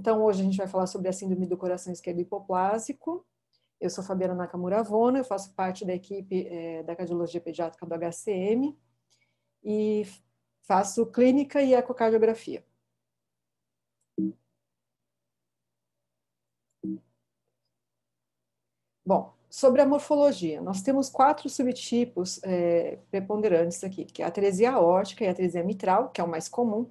Então, hoje a gente vai falar sobre a síndrome do coração esquerdo hipoplásico. Eu sou Fabiana Nakamura Vono, eu faço parte da equipe é, da cardiologia pediátrica do HCM e faço clínica e ecocardiografia. Bom, sobre a morfologia, nós temos quatro subtipos é, preponderantes aqui, que é a atresia aórtica e a atresia mitral, que é o mais comum,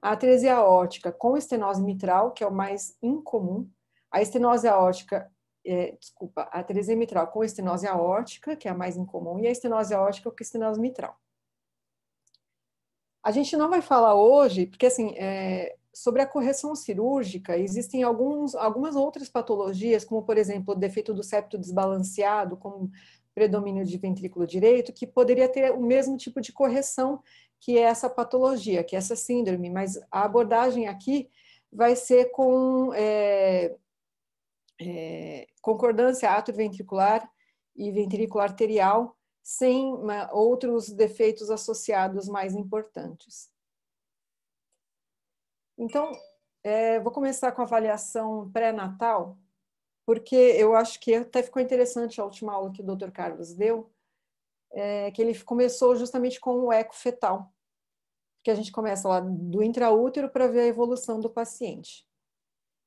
a atresia aórtica com estenose mitral, que é o mais incomum. A estenose aórtica, é, desculpa, a atresia mitral com estenose aórtica, que é a mais incomum, e a estenose aórtica com estenose mitral. A gente não vai falar hoje, porque assim, é, sobre a correção cirúrgica, existem alguns, algumas outras patologias, como por exemplo o defeito do septo desbalanceado, como predomínio de ventrículo direito, que poderia ter o mesmo tipo de correção que é essa patologia, que é essa síndrome, mas a abordagem aqui vai ser com é, é, concordância atroventricular e ventricular arterial, sem né, outros defeitos associados mais importantes. Então, é, vou começar com a avaliação pré-natal, porque eu acho que até ficou interessante a última aula que o Dr. Carlos deu, é, que ele começou justamente com o eco fetal, que a gente começa lá do intraútero para ver a evolução do paciente.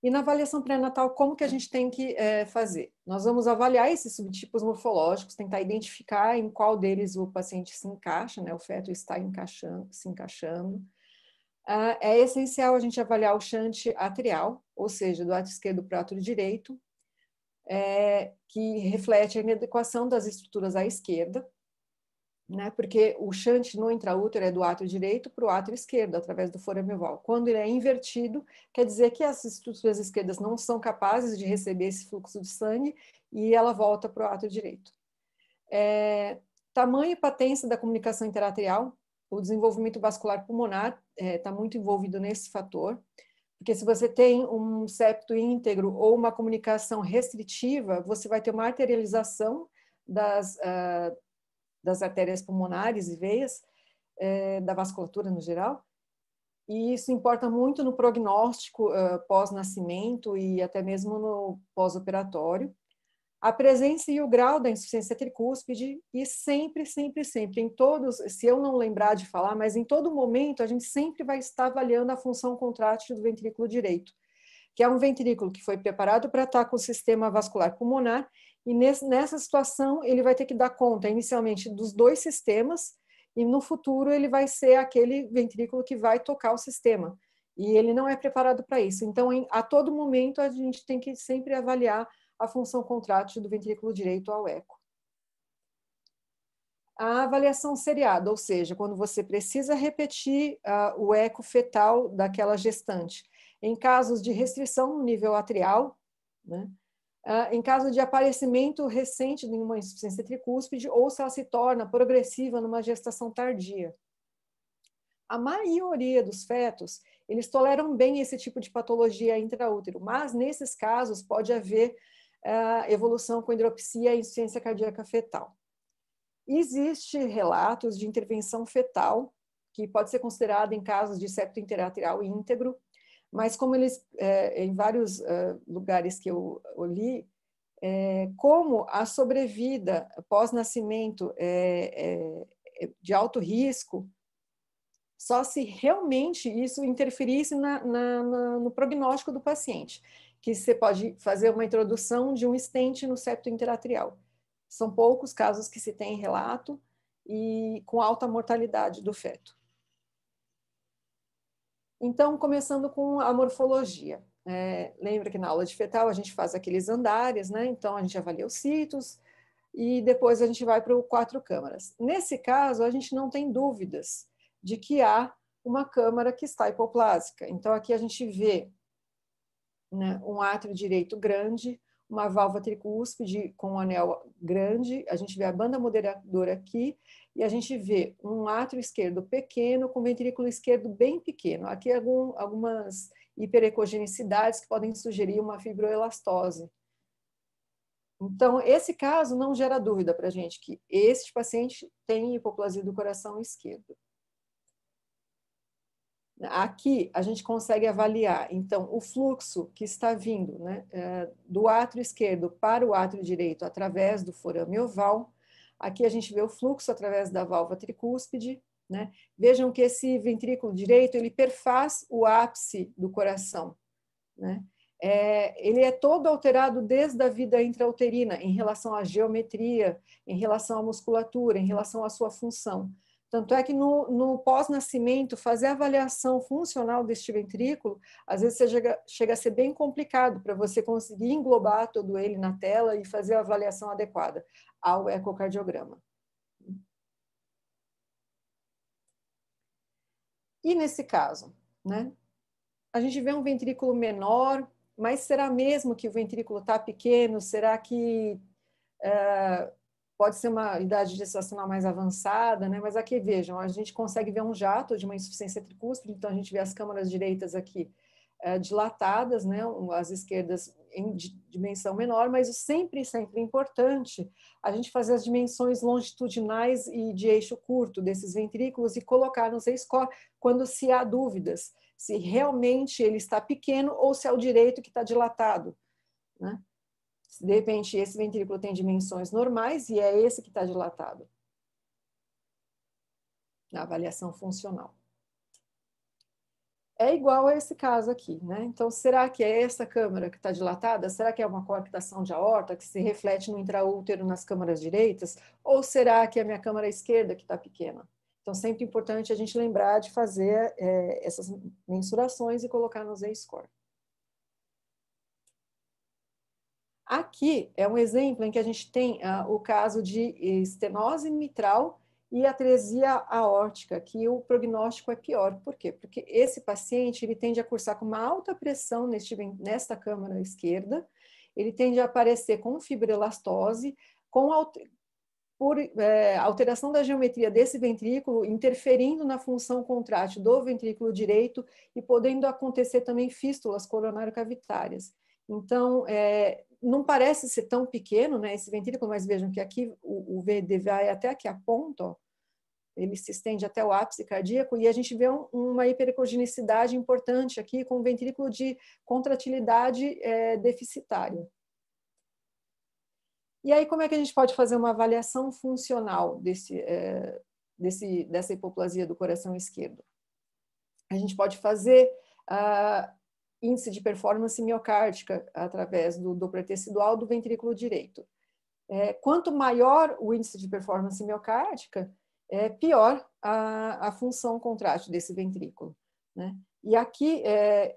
E na avaliação pré-natal, como que a gente tem que é, fazer? Nós vamos avaliar esses subtipos morfológicos, tentar identificar em qual deles o paciente se encaixa, né? o feto está encaixando, se encaixando. Ah, é essencial a gente avaliar o chante atrial, ou seja, do ato esquerdo para o ato direito, é, que reflete a inadequação das estruturas à esquerda, né? Porque o shunt no intraútero é do átrio direito para o átrio esquerdo, através do foramival. Quando ele é invertido, quer dizer que as estruturas esquerdas não são capazes de receber esse fluxo de sangue e ela volta para o átrio direito. É, tamanho e patência da comunicação interatrial, o desenvolvimento vascular pulmonar está é, tá muito envolvido nesse fator, porque se você tem um septo íntegro ou uma comunicação restritiva, você vai ter uma arterialização das, uh, das artérias pulmonares e veias, é, da vasculatura no geral. E isso importa muito no prognóstico uh, pós-nascimento e até mesmo no pós-operatório. A presença e o grau da insuficiência tricúspide, e sempre, sempre, sempre, em todos, se eu não lembrar de falar, mas em todo momento, a gente sempre vai estar avaliando a função contrátil do ventrículo direito, que é um ventrículo que foi preparado para estar com o sistema vascular pulmonar e nesse, nessa situação, ele vai ter que dar conta inicialmente dos dois sistemas, e no futuro ele vai ser aquele ventrículo que vai tocar o sistema. E ele não é preparado para isso. Então, em, a todo momento, a gente tem que sempre avaliar a função contrátil do ventrículo direito ao eco. A avaliação seriada, ou seja, quando você precisa repetir uh, o eco fetal daquela gestante. Em casos de restrição no nível atrial, né, Uh, em caso de aparecimento recente de uma insuficiência tricúspide ou se ela se torna progressiva numa gestação tardia. A maioria dos fetos, eles toleram bem esse tipo de patologia intraútero, mas nesses casos pode haver uh, evolução com hidropsia e insuficiência cardíaca fetal. Existem relatos de intervenção fetal, que pode ser considerada em casos de septo interatrial íntegro, mas como eles, é, em vários eh, lugares que eu, eu li, é, como a sobrevida pós-nascimento é de alto risco, só se realmente isso interferisse na, na, na, no prognóstico do paciente, que você pode fazer uma introdução de um estente no septo interatrial. São poucos casos que se tem relato e com alta mortalidade do feto. Então, começando com a morfologia. É, lembra que na aula de fetal a gente faz aqueles andares, né? Então, a gente avalia os citos e depois a gente vai para o quatro câmaras. Nesse caso, a gente não tem dúvidas de que há uma câmara que está hipoplásica. Então, aqui a gente vê né, um átrio direito grande, uma válvula tricúspide com um anel grande, a gente vê a banda moderadora aqui e a gente vê um átrio esquerdo pequeno com ventrículo esquerdo bem pequeno. Aqui é algum, algumas hiperecogenicidades que podem sugerir uma fibroelastose. Então, esse caso não gera dúvida para a gente que este paciente tem hipoplasia do coração esquerdo. Aqui a gente consegue avaliar, então, o fluxo que está vindo né, é, do átrio esquerdo para o átrio direito através do forame oval. Aqui a gente vê o fluxo através da válvula tricúspide. Né? Vejam que esse ventrículo direito ele perfaz o ápice do coração. Né? É, ele é todo alterado desde a vida intrauterina em relação à geometria, em relação à musculatura, em relação à sua função. Tanto é que no, no pós-nascimento, fazer avaliação funcional deste ventrículo, às vezes chega, chega a ser bem complicado para você conseguir englobar todo ele na tela e fazer a avaliação adequada ao ecocardiograma. E nesse caso, né? A gente vê um ventrículo menor, mas será mesmo que o ventrículo está pequeno? Será que uh, pode ser uma idade gestacional mais avançada, né? Mas aqui vejam, a gente consegue ver um jato de uma insuficiência tricúspide, então a gente vê as câmaras direitas aqui é, dilatadas, né? As esquerdas em dimensão menor, mas sempre, sempre importante a gente fazer as dimensões longitudinais e de eixo curto desses ventrículos e colocar no Z-score quando se há dúvidas se realmente ele está pequeno ou se é o direito que está dilatado, né? de repente esse ventrículo tem dimensões normais e é esse que está dilatado. Na avaliação funcional. É igual a esse caso aqui, né? Então, será que é essa câmara que está dilatada? Será que é uma coarctação de aorta que se reflete no intraútero nas câmaras direitas? Ou será que é a minha câmara esquerda que está pequena? Então, sempre é importante a gente lembrar de fazer é, essas mensurações e colocar no Z-score. Aqui é um exemplo em que a gente tem ah, o caso de eh, estenose mitral e atresia aórtica, que o prognóstico é pior. Por quê? Porque esse paciente ele tende a cursar com uma alta pressão neste, nesta câmara esquerda, ele tende a aparecer com fibrelastose, com por é, alteração da geometria desse ventrículo, interferindo na função contrátil do ventrículo direito e podendo acontecer também fístulas coronário-cavitárias. Então, é, não parece ser tão pequeno, né? Esse ventrículo, mas vejam que aqui o, o VD vai é até aqui a ponta, ele se estende até o ápice cardíaco e a gente vê um, uma hipercogenicidade importante aqui com um ventrículo de contratilidade é, deficitária. E aí, como é que a gente pode fazer uma avaliação funcional desse, é, desse, dessa hipoplasia do coração esquerdo? A gente pode fazer ah, índice de performance miocárdica através do Doppler tecidual do ventrículo direito. É, quanto maior o índice de performance miocárdica, é, pior a, a função contrátil desse ventrículo. Né? E aqui, é,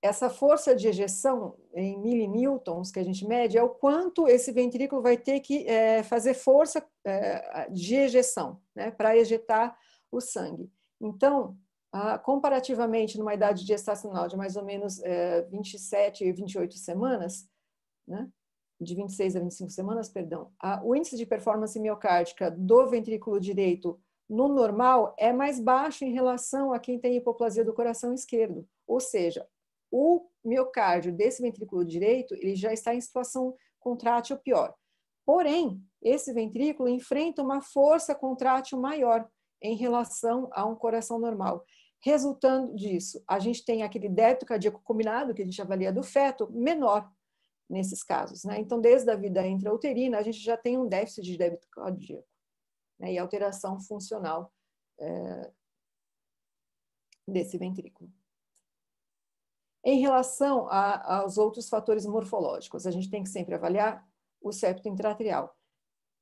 essa força de ejeção em milinewtons que a gente mede é o quanto esse ventrículo vai ter que é, fazer força é, de ejeção né, para ejetar o sangue. Então, ah, comparativamente numa idade gestacional de mais ou menos é, eh, 27 e 28 semanas, né, de 26 a 25 semanas, perdão, o índice de performance miocárdica do ventrículo direito no normal é mais baixo em relação a quem tem hipoplasia do coração esquerdo, ou seja, o miocárdio desse ventrículo direito ele já está em situação contrátil pior. Porém, esse ventrículo enfrenta uma força contrátil maior em relação a um coração normal. Resultando disso, a gente tem aquele débito cardíaco combinado, que a gente avalia do feto, menor nesses casos. Né? Então, desde a vida intrauterina, a gente já tem um déficit de débito cardíaco né? e alteração funcional é, desse ventrículo. Em relação a, aos outros fatores morfológicos, a gente tem que sempre avaliar o septo intratrial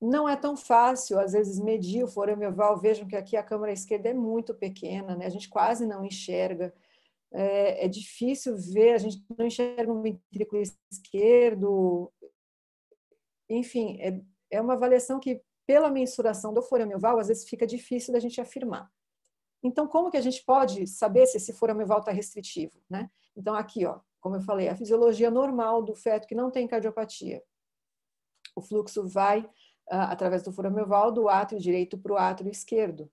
não é tão fácil, às vezes, medir o forame oval. Vejam que aqui a câmera esquerda é muito pequena, né? a gente quase não enxerga. É, é difícil ver, a gente não enxerga o ventrículo esquerdo. Enfim, é, é uma avaliação que, pela mensuração do forame oval, às vezes fica difícil da gente afirmar. Então, como que a gente pode saber se esse forame oval está restritivo? Né? Então, aqui, ó, como eu falei, a fisiologia normal do feto que não tem cardiopatia. O fluxo vai através do forame oval, do átrio direito para o átrio esquerdo.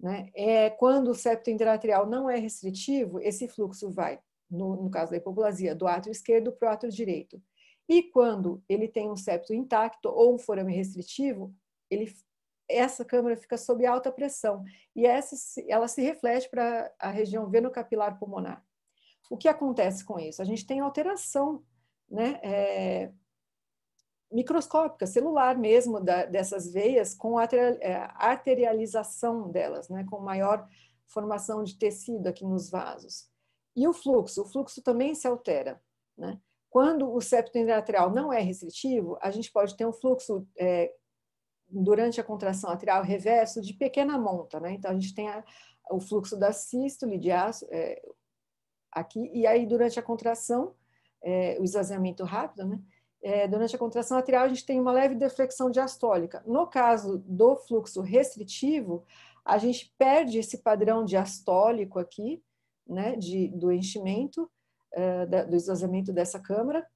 Né? É, quando o septo interatrial não é restritivo, esse fluxo vai, no, no caso da hipoplasia, do átrio esquerdo para o átrio direito. E quando ele tem um septo intacto ou um forame restritivo, ele, essa câmara fica sob alta pressão e essa, ela se reflete para a região venocapilar pulmonar. O que acontece com isso? A gente tem alteração né, é, microscópica, celular mesmo, da, dessas veias, com é, arterialização delas, né, com maior formação de tecido aqui nos vasos. E o fluxo, o fluxo também se altera. Né? Quando o septo lateral não é restritivo, a gente pode ter um fluxo é, durante a contração atrial reverso de pequena monta, né? Então a gente tem a, o fluxo da sístole de aço é, aqui e aí durante a contração é, o esvaziamento rápido, né? é, durante a contração atrial a gente tem uma leve deflexão diastólica. No caso do fluxo restritivo, a gente perde esse padrão diastólico aqui, né, de, do enchimento, é, da, do esvaziamento dessa câmara,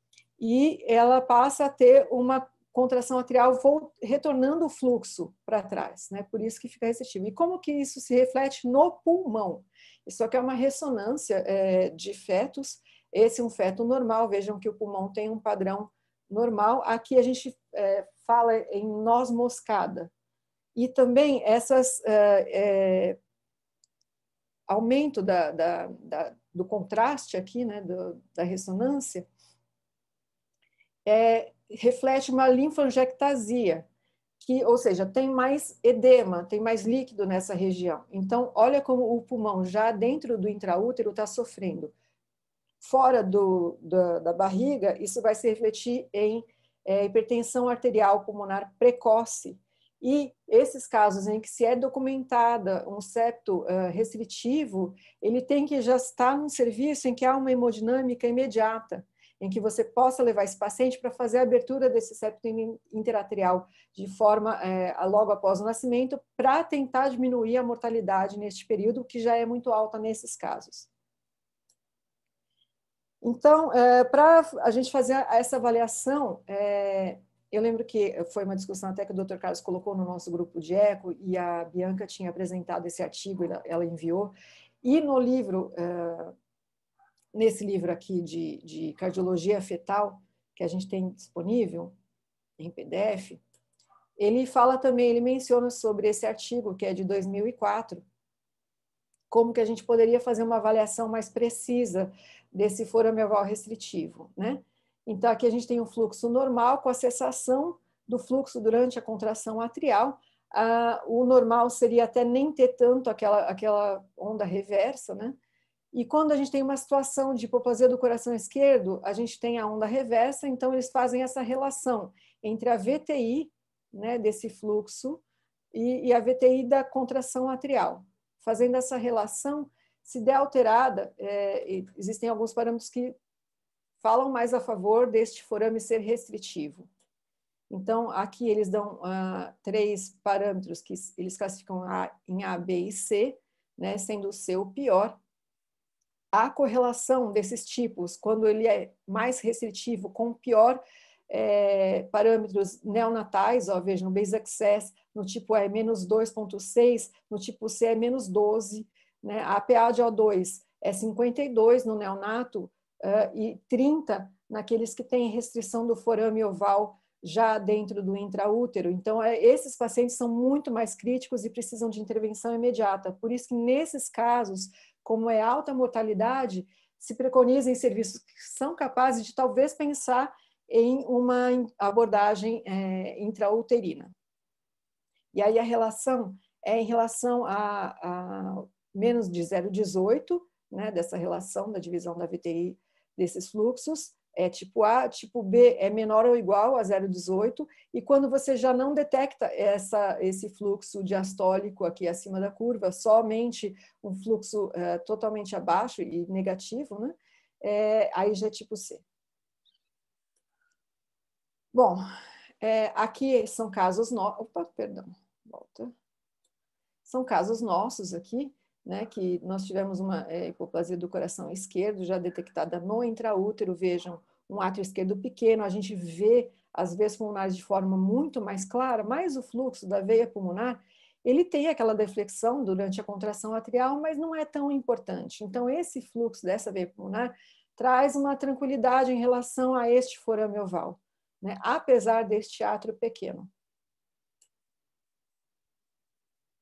e ela passa a ter uma contração arterial retornando o fluxo para trás, né? Por isso que fica restritivo. E como que isso se reflete no pulmão? Isso aqui é uma ressonância é, de fetos. Esse é um feto normal. Vejam que o pulmão tem um padrão normal. Aqui a gente é, fala em noz moscada. E também essas é, é, aumento da, da, da, do contraste aqui, né, do, da ressonância, é, reflete uma linfangiectasia, que, ou seja, tem mais edema, tem mais líquido nessa região. Então, olha como o pulmão já dentro do intraútero está sofrendo fora do, da, da barriga, isso vai se refletir em é, hipertensão arterial pulmonar precoce. E esses casos em que se é documentada um septo uh, restritivo, ele tem que já estar num serviço em que há uma hemodinâmica imediata, em que você possa levar esse paciente para fazer a abertura desse septo interarterial de forma uh, logo após o nascimento, para tentar diminuir a mortalidade neste período, que já é muito alta nesses casos. Então, é, para a gente fazer essa avaliação, é, eu lembro que foi uma discussão até que o Dr. Carlos colocou no nosso grupo de eco e a Bianca tinha apresentado esse artigo, ela, ela enviou. E no livro, é, nesse livro aqui de, de cardiologia fetal, que a gente tem disponível em PDF, ele fala também, ele menciona sobre esse artigo que é de 2004 como que a gente poderia fazer uma avaliação mais precisa desse forameval restritivo, né? Então, aqui a gente tem um fluxo normal com a cessação do fluxo durante a contração atrial. Ah, o normal seria até nem ter tanto aquela, aquela onda reversa, né? E quando a gente tem uma situação de hipoplasia do coração esquerdo, a gente tem a onda reversa, então eles fazem essa relação entre a VTI, né, desse fluxo, e, e a VTI da contração atrial fazendo essa relação, se der alterada, é, existem alguns parâmetros que falam mais a favor deste forame ser restritivo. Então, aqui eles dão uh, três parâmetros que eles classificam a, em A, B e C, né, sendo o C o pior. A correlação desses tipos, quando ele é mais restritivo com o pior, é, parâmetros neonatais, ó, veja, no Base Access, no tipo A é menos 2,6, no tipo C é menos 12, né? a PA de O2 é 52 no neonato uh, e 30 naqueles que têm restrição do forame oval já dentro do intraútero. Então, é, esses pacientes são muito mais críticos e precisam de intervenção imediata. Por isso que, nesses casos, como é alta mortalidade, se preconizem serviços que são capazes de talvez pensar em uma abordagem é, intrauterina. E aí a relação é em relação a, a menos de 0,18, né, dessa relação da divisão da VTI desses fluxos, é tipo A, tipo B é menor ou igual a 0,18, e quando você já não detecta essa, esse fluxo diastólico aqui acima da curva, somente um fluxo é, totalmente abaixo e negativo, né? É, aí já é tipo C. Bom, é, aqui são casos nossos. Opa, perdão, volta. São casos nossos aqui, né? Que nós tivemos uma é, hipoplasia do coração esquerdo já detectada no intraútero. Vejam, um átrio esquerdo pequeno, a gente vê as veias pulmonares de forma muito mais clara, mas o fluxo da veia pulmonar, ele tem aquela deflexão durante a contração atrial, mas não é tão importante. Então, esse fluxo dessa veia pulmonar traz uma tranquilidade em relação a este forame oval né, apesar deste átrio pequeno.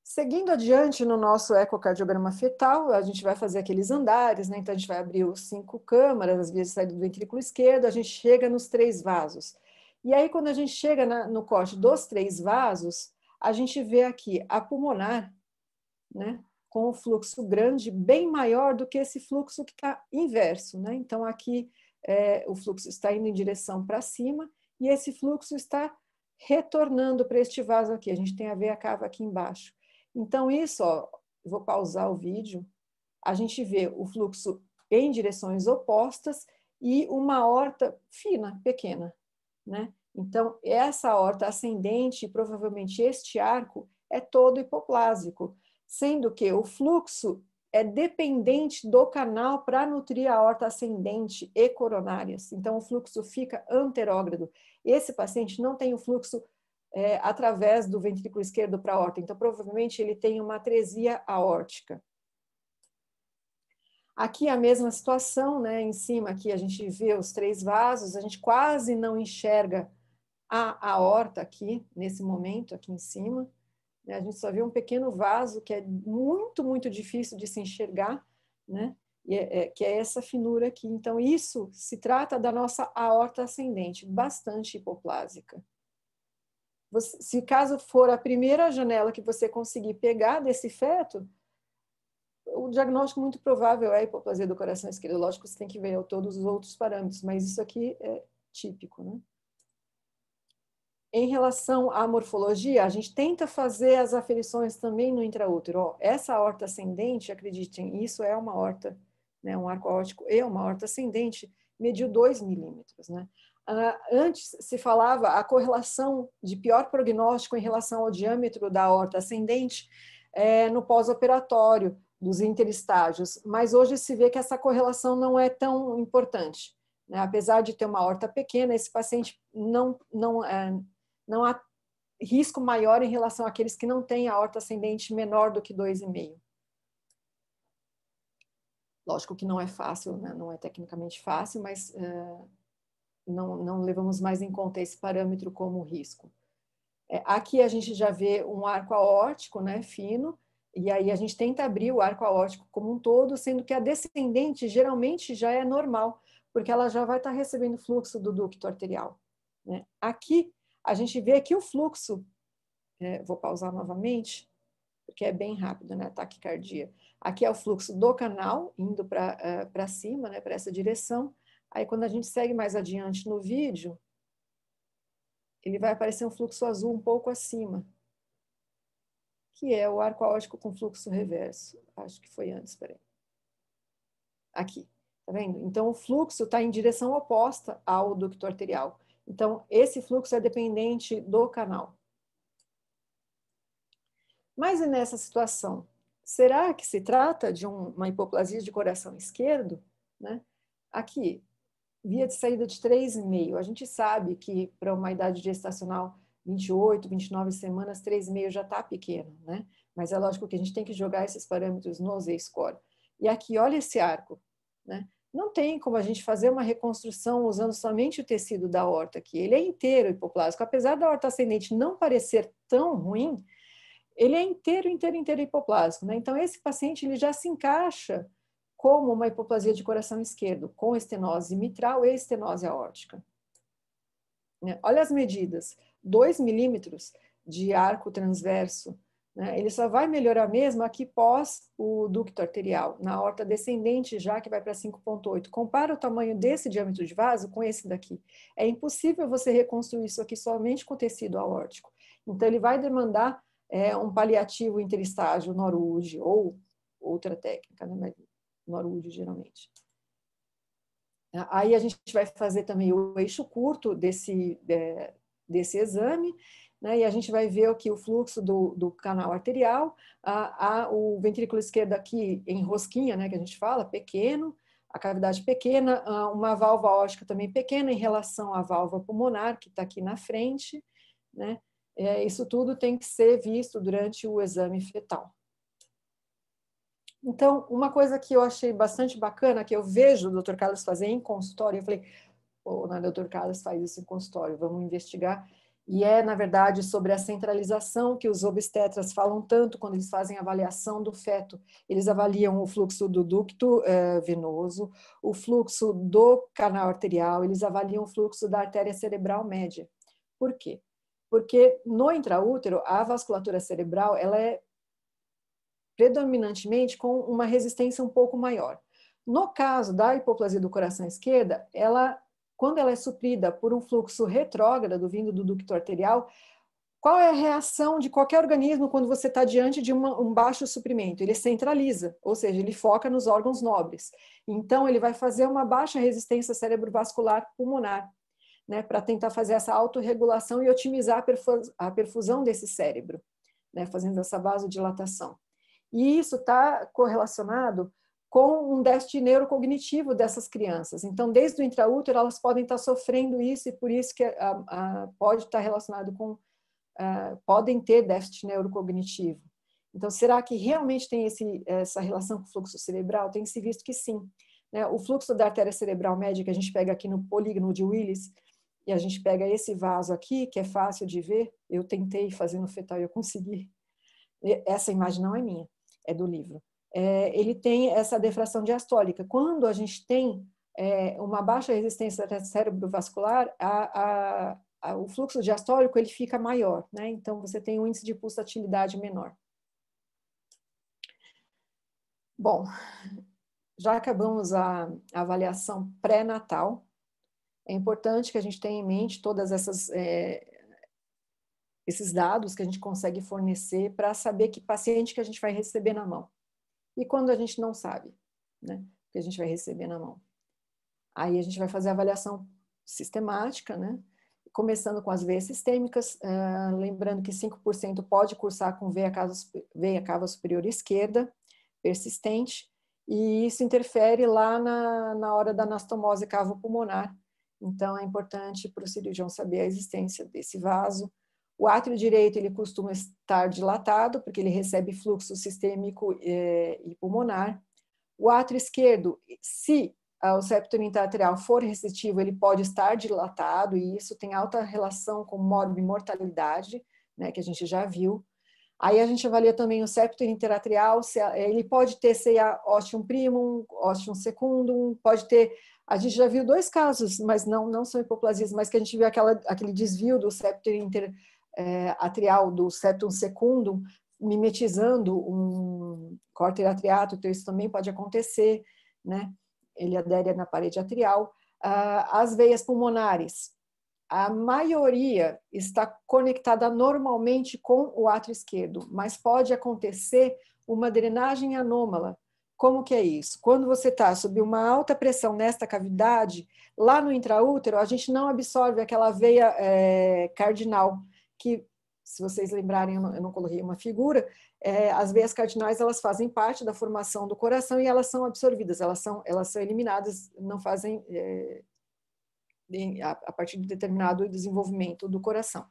Seguindo adiante no nosso ecocardiograma fetal, a gente vai fazer aqueles andares, né? Então a gente vai abrir os cinco câmaras, as vias de saída do ventrículo esquerdo, a gente chega nos três vasos. E aí, quando a gente chega na, no corte dos três vasos, a gente vê aqui a pulmonar, né? Com um fluxo grande, bem maior do que esse fluxo que está inverso, né? Então aqui é, o fluxo está indo em direção para cima e esse fluxo está retornando para este vaso aqui. A gente tem a veia cava aqui embaixo. Então, isso, ó, vou pausar o vídeo, a gente vê o fluxo em direções opostas e uma horta fina, pequena. Né? Então, essa horta ascendente, provavelmente este arco, é todo hipoplásico, sendo que o fluxo é dependente do canal para nutrir a aorta ascendente e coronárias. Então, o fluxo fica anterógrado. Esse paciente não tem o fluxo é, através do ventrículo esquerdo para a aorta. Então, provavelmente, ele tem uma atresia aórtica. Aqui é a mesma situação, né? Em cima aqui a gente vê os três vasos, a gente quase não enxerga a aorta aqui, nesse momento, aqui em cima. Né? A gente só vê um pequeno vaso que é muito, muito difícil de se enxergar, né? E é, é, que é essa finura aqui. Então, isso se trata da nossa aorta ascendente, bastante hipoplásica. Você, se caso for a primeira janela que você conseguir pegar desse feto, o diagnóstico muito provável é hipoplasia do coração esquerdo. Lógico, você tem que ver todos os outros parâmetros, mas isso aqui é típico, né? Em relação à morfologia, a gente tenta fazer as aferições também no intraútero. essa horta ascendente, acreditem, isso é uma horta, né, um arco aórtico e uma horta ascendente, mediu 2 milímetros. Né? Ah, antes se falava a correlação de pior prognóstico em relação ao diâmetro da horta ascendente é, no pós-operatório dos interestágios, mas hoje se vê que essa correlação não é tão importante. Né. Apesar de ter uma horta pequena, esse paciente não, não, é, não há risco maior em relação àqueles que não têm aorta ascendente menor do que 2,5. Lógico que não é fácil, né? não é tecnicamente fácil, mas uh, não, não, levamos mais em conta esse parâmetro como risco. É, aqui a gente já vê um arco aórtico né, fino, e aí a gente tenta abrir o arco aórtico como um todo, sendo que a descendente geralmente já é normal, porque ela já vai estar recebendo fluxo do ducto arterial. Né? Aqui a gente vê aqui o fluxo. É, vou pausar novamente, porque é bem rápido, né? Taquicardia. Aqui é o fluxo do canal, indo para uh, é, cima, né? para essa direção. Aí, quando a gente segue mais adiante no vídeo, ele vai aparecer um fluxo azul um pouco acima, que é o arco aórtico com fluxo reverso. Acho que foi antes, peraí. Aqui, tá vendo? Então, o fluxo está em direção oposta ao ducto arterial. Então, esse fluxo é dependente do canal. Mas e nessa situação? Será que se trata de uma hipoplasia de coração esquerdo? Né? Aqui, via de saída de 3,5. A gente sabe que para uma idade gestacional 28, 29 semanas, 3,5 já está pequeno, né? Mas é lógico que a gente tem que jogar esses parâmetros no Z-score. E aqui, olha esse arco, né? não tem como a gente fazer uma reconstrução usando somente o tecido da horta, aqui. ele é inteiro hipoplásico. Apesar da horta ascendente não parecer tão ruim, ele é inteiro, inteiro, inteiro hipoplásico. Né? Então, esse paciente ele já se encaixa como uma hipoplasia de coração esquerdo, com estenose mitral e estenose aórtica. Né? Olha as medidas: 2 milímetros de arco transverso né? Ele só vai melhorar mesmo aqui pós o ducto arterial, na horta descendente já que vai para 5.8. Compara o tamanho desse diâmetro de vaso com esse daqui. É impossível você reconstruir isso aqui somente com tecido aórtico. Então ele vai demandar é, um paliativo interestágio Noruge ou outra técnica, né? geralmente. Aí a gente vai fazer também o eixo curto desse, é, desse exame né, e a gente vai ver aqui o fluxo do, do canal arterial, a, a, o ventrículo esquerdo aqui em rosquinha, né, que a gente fala, pequeno, a cavidade pequena, uma válvula óstica também pequena em relação à válvula pulmonar, que está aqui na frente, né? É, isso tudo tem que ser visto durante o exame fetal. Então, uma coisa que eu achei bastante bacana, que eu vejo o doutor Carlos fazer em consultório, eu falei, o né, doutor Carlos faz isso em consultório, vamos investigar e é, na verdade, sobre a centralização que os obstetras falam tanto quando eles fazem avaliação do feto. Eles avaliam o fluxo do ducto eh, venoso, o fluxo do canal arterial, eles avaliam o fluxo da artéria cerebral média. Por quê? Porque no intraútero, a vasculatura cerebral ela é predominantemente com uma resistência um pouco maior. No caso da hipoplasia do coração esquerda, ela quando ela é suprida por um fluxo retrógrado vindo do ducto arterial, qual é a reação de qualquer organismo quando você está diante de uma, um baixo suprimento? Ele centraliza, ou seja, ele foca nos órgãos nobres. Então, ele vai fazer uma baixa resistência cerebrovascular pulmonar, né, para tentar fazer essa autorregulação e otimizar a, perfus a perfusão desse cérebro, né, fazendo essa vasodilatação. E isso está correlacionado com um déficit neurocognitivo dessas crianças. Então, desde o intraútero, elas podem estar sofrendo isso e por isso que a, a, pode estar relacionado com, podem ter déficit neurocognitivo. Então, será que realmente tem esse, essa relação com o fluxo cerebral? Tem se visto que sim. Né? O fluxo da artéria cerebral média, que a gente pega aqui no polígono de Willis, e a gente pega esse vaso aqui, que é fácil de ver, eu tentei fazer no fetal e eu consegui. Essa imagem não é minha, é do livro é, ele tem essa defração diastólica. Quando a gente tem é, uma baixa resistência cerebrovascular, a, a, a, o fluxo diastólico ele fica maior, né? Então você tem um índice de pulsatilidade menor. Bom, já acabamos a, avaliação pré-natal. É importante que a gente tenha em mente todas essas é, esses dados que a gente consegue fornecer para saber que paciente que a gente vai receber na mão e quando a gente não sabe, né? Que a gente vai receber na mão. Aí a gente vai fazer a avaliação sistemática, né? Começando com as veias sistêmicas, uh, lembrando que 5% pode cursar com veia cava, veia cava superior esquerda, persistente, e isso interfere lá na, na hora da anastomose cavo-pulmonar. Então, é importante para o cirurgião saber a existência desse vaso, o átrio direito ele costuma estar dilatado, porque ele recebe fluxo sistêmico é, e pulmonar. O átrio esquerdo, se o septo interatrial for recessivo, ele pode estar dilatado, e isso tem alta relação com morbimortalidade, mortalidade, né, que a gente já viu. Aí a gente avalia também o septo interatrial, é, ele pode ter CA ostium primum, ostium secundum, pode ter, a gente já viu dois casos, mas não não são hipoplasias, mas que a gente viu aquela, aquele desvio do septo inter, é, atrial do septum secundum, mimetizando um córter atriato, então isso também pode acontecer, né? Ele adere na parede atrial. Ah, as veias pulmonares, a maioria está conectada normalmente com o átrio esquerdo, mas pode acontecer uma drenagem anômala. Como que é isso? Quando você está sob uma alta pressão nesta cavidade, lá no intraútero, a gente não absorve aquela veia é, cardinal, que se vocês lembrarem, eu não coloquei uma figura, é, as veias cardinais elas fazem parte da formação do coração e elas são absorvidas, elas são, elas são eliminadas, não fazem é, a partir de determinado desenvolvimento do coração.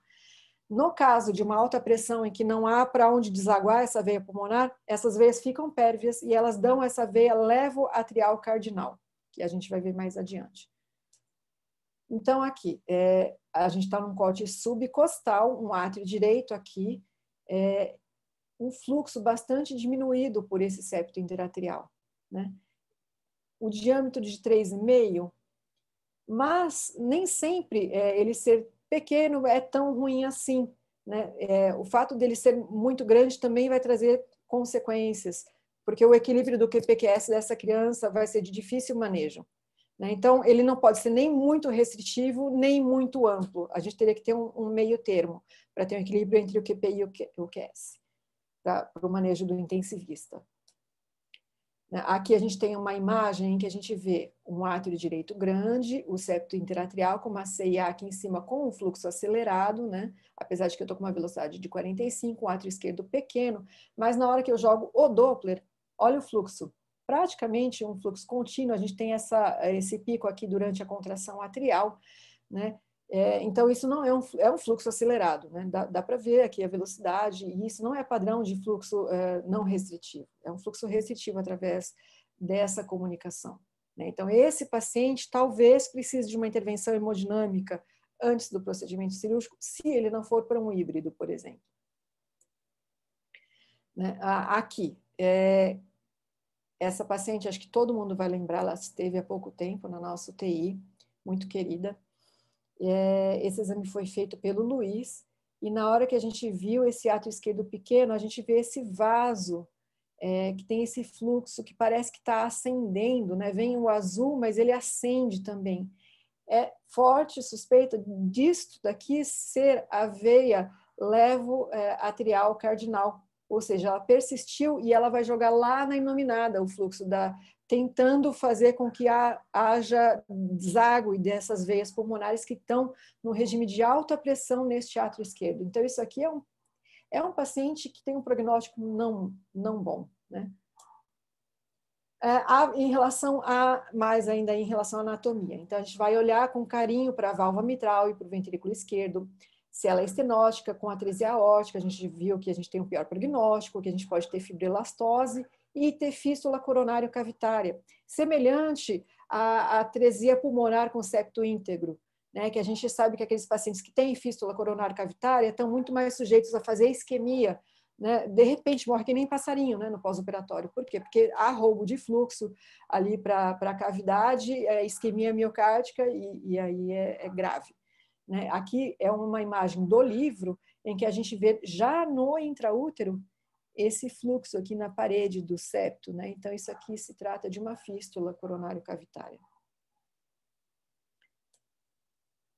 No caso de uma alta pressão em que não há para onde desaguar essa veia pulmonar, essas veias ficam pérvias e elas dão essa veia levo-atrial cardinal, que a gente vai ver mais adiante. Então, aqui, é, a gente está num corte subcostal, um átrio direito aqui, é, um fluxo bastante diminuído por esse septo interatrial. Né? O diâmetro de 3,5, mas nem sempre é, ele ser pequeno é tão ruim assim. Né? É, o fato dele ser muito grande também vai trazer consequências, porque o equilíbrio do QPQS dessa criança vai ser de difícil manejo. Né? Então, ele não pode ser nem muito restritivo, nem muito amplo. A gente teria que ter um, um meio termo para ter um equilíbrio entre o QPI e o QS, tá? para o manejo do intensivista. Né? Aqui a gente tem uma imagem em que a gente vê um átrio direito grande, o septo interatrial com uma CIA aqui em cima com um fluxo acelerado, né? apesar de que eu estou com uma velocidade de 45, um átrio esquerdo pequeno, mas na hora que eu jogo o Doppler, olha o fluxo, praticamente um fluxo contínuo, a gente tem essa, esse pico aqui durante a contração atrial, né? É, então, isso não é um, é um fluxo acelerado, né? dá, dá para ver aqui a velocidade, e isso não é padrão de fluxo é, não restritivo, é um fluxo restritivo através dessa comunicação. Né? Então, esse paciente talvez precise de uma intervenção hemodinâmica antes do procedimento cirúrgico, se ele não for para um híbrido, por exemplo. Né? Aqui, é, essa paciente, acho que todo mundo vai lembrar, ela esteve há pouco tempo na nossa UTI, muito querida. É, esse exame foi feito pelo Luiz, e na hora que a gente viu esse ato esquerdo pequeno, a gente vê esse vaso é, que tem esse fluxo que parece que está ascendendo, né? Vem o azul, mas ele acende também. É forte suspeita disto daqui ser a veia levo é, atrial cardinal ou seja, ela persistiu e ela vai jogar lá na inominada o fluxo da tentando fazer com que haja deságue dessas veias pulmonares que estão no regime de alta pressão neste átrio esquerdo. Então isso aqui é um é um paciente que tem um prognóstico não não bom, né? É, em relação a, mais ainda em relação à anatomia. Então, a gente vai olhar com carinho para a válvula mitral e para o ventrículo esquerdo se ela é estenótica, com atresia aórtica, a gente viu que a gente tem um pior prognóstico, que a gente pode ter fibrilastose e ter fístula coronária cavitária, semelhante à atresia pulmonar com septo íntegro, né, que a gente sabe que aqueles pacientes que têm fístula coronária cavitária estão muito mais sujeitos a fazer isquemia, né, de repente morre que nem passarinho né, no pós-operatório. Por quê? Porque há roubo de fluxo ali para a cavidade, é isquemia miocárdica e, e aí é, é grave. Né? Aqui é uma imagem do livro em que a gente vê já no intraútero esse fluxo aqui na parede do septo. Né? Então, isso aqui se trata de uma fístula coronário cavitária.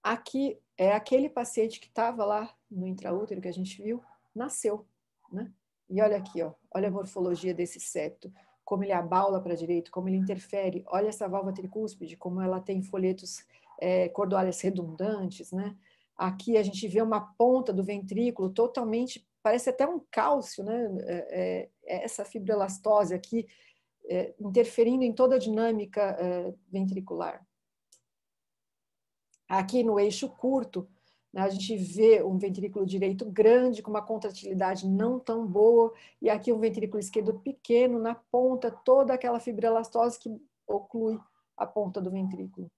Aqui é aquele paciente que estava lá no intraútero que a gente viu, nasceu. Né? E olha aqui, ó, olha a morfologia desse septo como ele abaula para a direita, como ele interfere. Olha essa válvula tricúspide, como ela tem folhetos é, cordoalhas redundantes, né? Aqui a gente vê uma ponta do ventrículo totalmente, parece até um cálcio, né? É, é, é essa fibroelastose aqui é, interferindo em toda a dinâmica é, ventricular. Aqui no eixo curto, né, a gente vê um ventrículo direito grande, com uma contratilidade não tão boa, e aqui um ventrículo esquerdo pequeno, na ponta, toda aquela fibroelastose que oclui a ponta do ventrículo.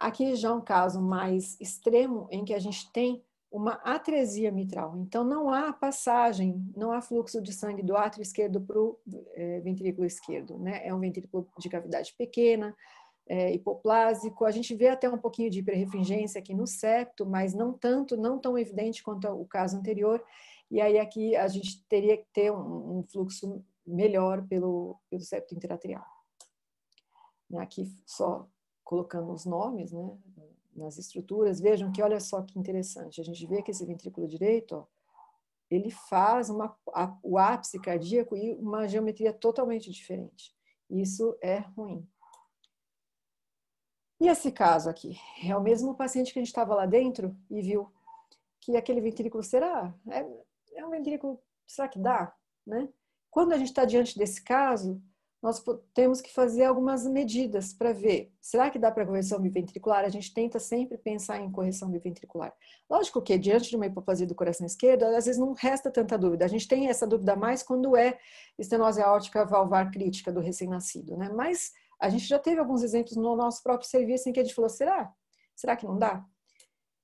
Aqui já é um caso mais extremo em que a gente tem uma atresia mitral. Então, não há passagem, não há fluxo de sangue do átrio esquerdo para o é, ventrículo esquerdo. Né? É um ventrículo de cavidade pequena, é, hipoplásico. A gente vê até um pouquinho de hiperrefringência aqui no septo, mas não tanto, não tão evidente quanto o caso anterior. E aí, aqui, a gente teria que ter um, um fluxo melhor pelo, pelo septo interatrial. Aqui, só colocando os nomes né, nas estruturas, vejam que olha só que interessante, a gente vê que esse ventrículo direito, ó, ele faz uma, a, o ápice cardíaco e uma geometria totalmente diferente. Isso é ruim. E esse caso aqui? É o mesmo paciente que a gente estava lá dentro e viu que aquele ventrículo será? É, é um ventrículo, será que dá? Né? Quando a gente está diante desse caso, nós temos que fazer algumas medidas para ver. Será que dá para correção biventricular? A gente tenta sempre pensar em correção biventricular. Lógico que, diante de uma hipoplasia do coração esquerdo, às vezes não resta tanta dúvida. A gente tem essa dúvida mais quando é estenose aórtica valvar crítica do recém-nascido, né? Mas a gente já teve alguns exemplos no nosso próprio serviço em que a gente falou: será? Será que não dá?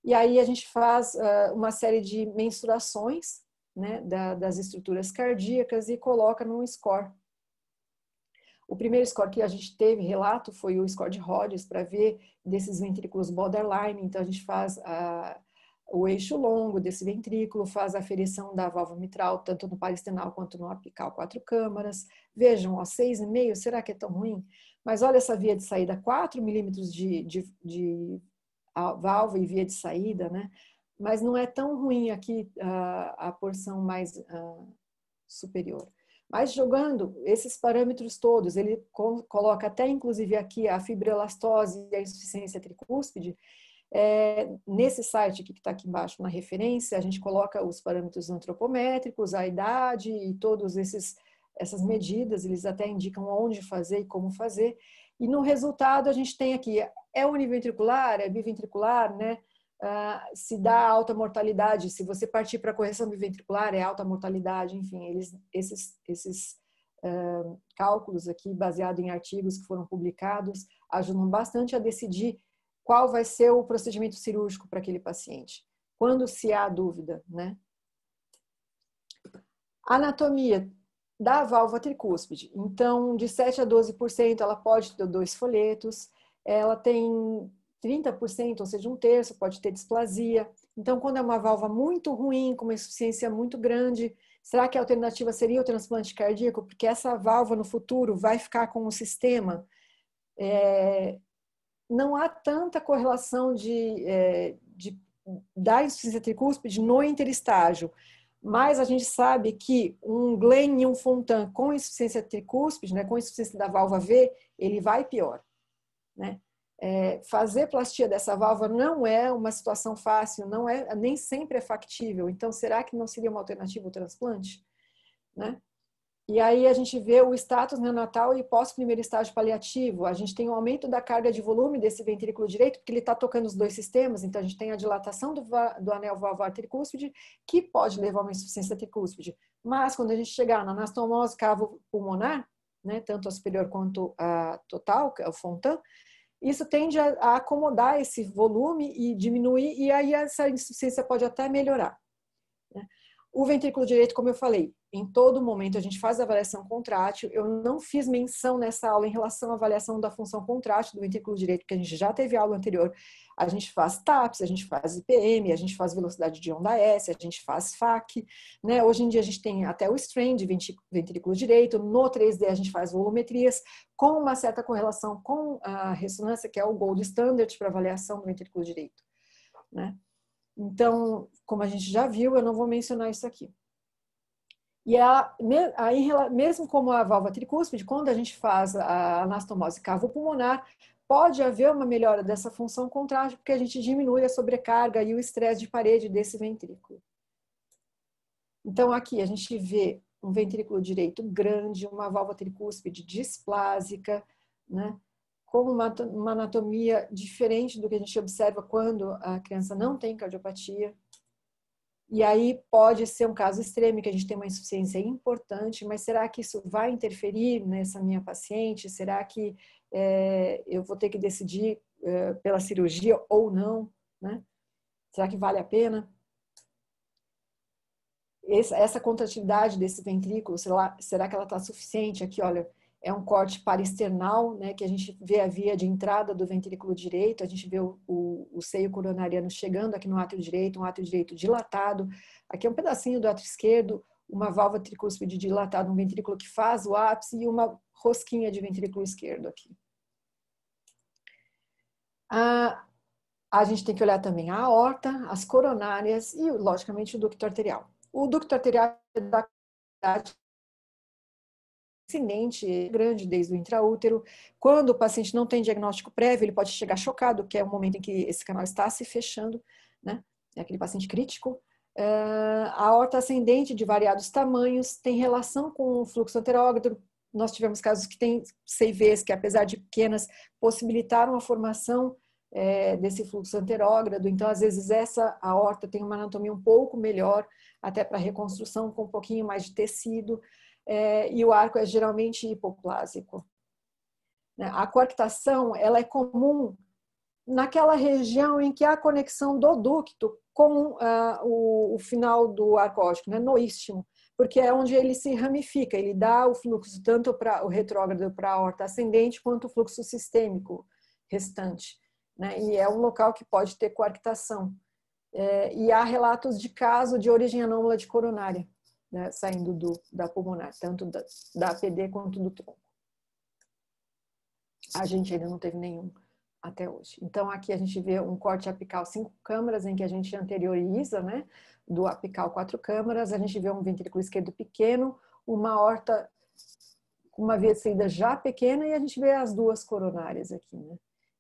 E aí a gente faz uh, uma série de mensurações né, da, das estruturas cardíacas e coloca num score o primeiro score que a gente teve relato foi o score de Rogers para ver desses ventrículos borderline. Então a gente faz a, ah, o eixo longo desse ventrículo, faz a aferição da válvula mitral, tanto no paristenal quanto no apical, quatro câmaras. Vejam, ó, 6,5, será que é tão ruim? Mas olha essa via de saída, 4 milímetros de, de, de válvula e via de saída, né? Mas não é tão ruim aqui a, ah, a porção mais ah, superior. Mas jogando esses parâmetros todos, ele coloca até inclusive aqui a fibroelastose e a insuficiência tricúspide. É, nesse site que está aqui embaixo na referência, a gente coloca os parâmetros antropométricos, a idade e todos esses essas medidas, eles até indicam onde fazer e como fazer. E no resultado a gente tem aqui, é univentricular, é biventricular, né? Uh, se dá alta mortalidade, se você partir para correção biventricular, é alta mortalidade, enfim, eles, esses, esses uh, cálculos aqui, baseados em artigos que foram publicados, ajudam bastante a decidir qual vai ser o procedimento cirúrgico para aquele paciente, quando se há dúvida, né? Anatomia da válvula tricúspide. Então, de 7 a 12%, ela pode ter dois folhetos, ela tem 30%, ou seja, um terço, pode ter displasia. Então, quando é uma válvula muito ruim, com uma insuficiência muito grande, será que a alternativa seria o transplante cardíaco? Porque essa válvula no futuro vai ficar com o sistema. É, não há tanta correlação de, é, de, da insuficiência tricúspide no interestágio. Mas a gente sabe que um Glenn e um Fontan com insuficiência tricúspide, né, com insuficiência da válvula V, ele vai pior. Né? É, fazer plastia dessa válvula não é uma situação fácil, não é nem sempre é factível. Então, será que não seria uma alternativa o transplante? Né? E aí a gente vê o status neonatal e pós primeiro estágio paliativo. A gente tem um aumento da carga de volume desse ventrículo direito, porque ele está tocando os dois sistemas. Então a gente tem a dilatação do, do anel valvar tricúspide, que pode levar a uma insuficiência tricúspide. Mas quando a gente chegar na anastomose cavo pulmonar, né, tanto a superior quanto a total, que é o Fontan, isso tende a acomodar esse volume e diminuir, e aí essa insuficiência pode até melhorar. O ventrículo direito, como eu falei, em todo momento a gente faz a avaliação contrátil. Eu não fiz menção nessa aula em relação à avaliação da função contrátil do ventrículo direito, porque a gente já teve aula anterior. A gente faz TAPS, a gente faz IPM, a gente faz velocidade de onda S, a gente faz FAC. Né? Hoje em dia a gente tem até o strain de ventrículo direito. No 3D a gente faz volumetrias com uma certa correlação com a ressonância, que é o gold standard para avaliação do ventrículo direito. Né? Então, como a gente já viu, eu não vou mencionar isso aqui. E a aí, mesmo como a válvula tricúspide, quando a gente faz a anastomose cavo-pulmonar, pode haver uma melhora dessa função contrátil, porque a gente diminui a sobrecarga e o estresse de parede desse ventrículo. Então, aqui a gente vê um ventrículo direito grande, uma válvula tricúspide displásica, né? com uma, uma anatomia diferente do que a gente observa quando a criança não tem cardiopatia. E aí pode ser um caso extremo, que a gente tem uma insuficiência importante, mas será que isso vai interferir nessa minha paciente? Será que é, eu vou ter que decidir é, pela cirurgia ou não? Né? Será que vale a pena? Essa, essa contratividade desse ventrículo, será, será que ela está suficiente? Aqui, olha, é um corte paristernal, né, que a gente vê a via de entrada do ventrículo direito, a gente vê o, o, o, seio coronariano chegando aqui no átrio direito, um átrio direito dilatado, aqui é um pedacinho do átrio esquerdo, uma válvula tricúspide dilatada, um ventrículo que faz o ápice e uma rosquinha de ventrículo esquerdo aqui. A, ah, a gente tem que olhar também a aorta, as coronárias e, logicamente, o ducto arterial. O ducto arterial é da incidente grande desde o intraútero. Quando o paciente não tem diagnóstico prévio, ele pode chegar chocado, que é o momento em que esse canal está se fechando, né? É aquele paciente crítico. Ah, a horta ascendente de variados tamanhos tem relação com o fluxo anterógrado. Nós tivemos casos que tem CIVs que, apesar de pequenas, possibilitaram a formação eh, desse fluxo anterógrado. Então, às vezes, essa horta tem uma anatomia um pouco melhor, até para reconstrução com um pouquinho mais de tecido é, e o arco é geralmente hipoplásico. Né? A coarctação ela é comum naquela região em que há conexão do ducto com uh, o, o, final do arco óptico, né? no istmo, porque é onde ele se ramifica, ele dá o fluxo tanto para o retrógrado para a horta ascendente quanto o fluxo sistêmico restante. Né? E é um local que pode ter coarctação. É, e há relatos de caso de origem anômala de coronária né, saindo do, da pulmonar, tanto da, da APD quanto do tronco. A gente ainda não teve nenhum até hoje. Então, aqui a gente vê um corte apical cinco câmaras, em que a gente anterioriza, né? Do apical quatro câmaras, a gente vê um ventrículo esquerdo pequeno, uma horta com uma via de saída já pequena e a gente vê as duas coronárias aqui, né?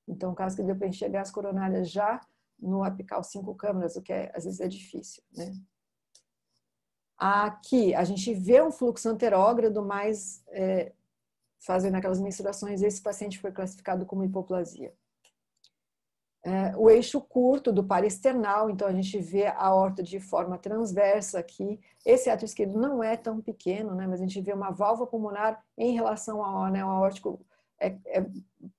Então, caso que deu para enxergar as coronárias já no apical cinco câmaras, o que é, às vezes é difícil, né? Aqui a gente vê um fluxo anterógrado, mas é, fazendo aquelas mensurações, esse paciente foi classificado como hipoplasia. É, o eixo curto do par external, então a gente vê a aorta de forma transversa aqui. Esse ato esquerdo não é tão pequeno, né, mas a gente vê uma válvula pulmonar em relação ao né, anel aórtico é, é,